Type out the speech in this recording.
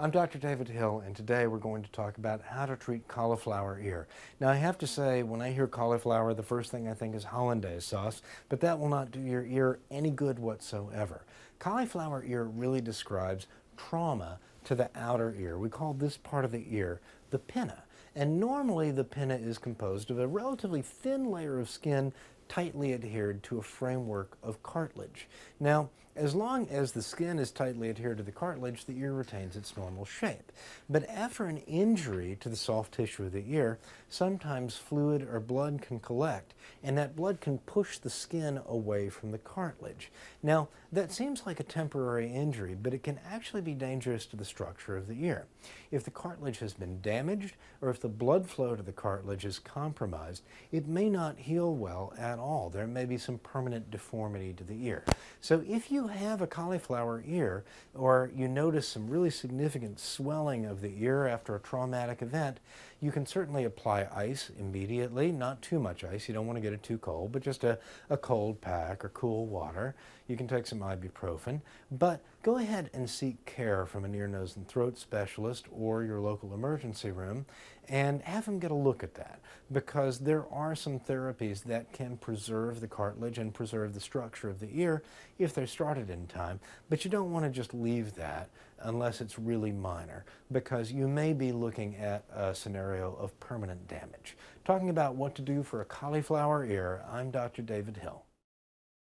I'm Dr. David Hill, and today we're going to talk about how to treat cauliflower ear. Now, I have to say, when I hear cauliflower, the first thing I think is hollandaise sauce, but that will not do your ear any good whatsoever. Cauliflower ear really describes trauma to the outer ear. We call this part of the ear the pinna. And normally the pinna is composed of a relatively thin layer of skin tightly adhered to a framework of cartilage. Now, as long as the skin is tightly adhered to the cartilage, the ear retains its normal shape. But after an injury to the soft tissue of the ear, sometimes fluid or blood can collect, and that blood can push the skin away from the cartilage. Now, that seems like a temporary injury, but it can actually be dangerous to the structure of the ear. If the cartilage has been damaged, or if the blood flow to the cartilage is compromised, it may not heal well at at all. There may be some permanent deformity to the ear. So if you have a cauliflower ear or you notice some really significant swelling of the ear after a traumatic event, you can certainly apply ice immediately, not too much ice. You don't want to get it too cold, but just a, a cold pack or cool water. You can take some ibuprofen, but go ahead and seek care from an ear, nose, and throat specialist or your local emergency room and have them get a look at that because there are some therapies that can preserve the cartilage and preserve the structure of the ear if they're started in time. But you don't want to just leave that unless it's really minor because you may be looking at a scenario of permanent damage. Talking about what to do for a cauliflower ear, I'm Dr. David Hill.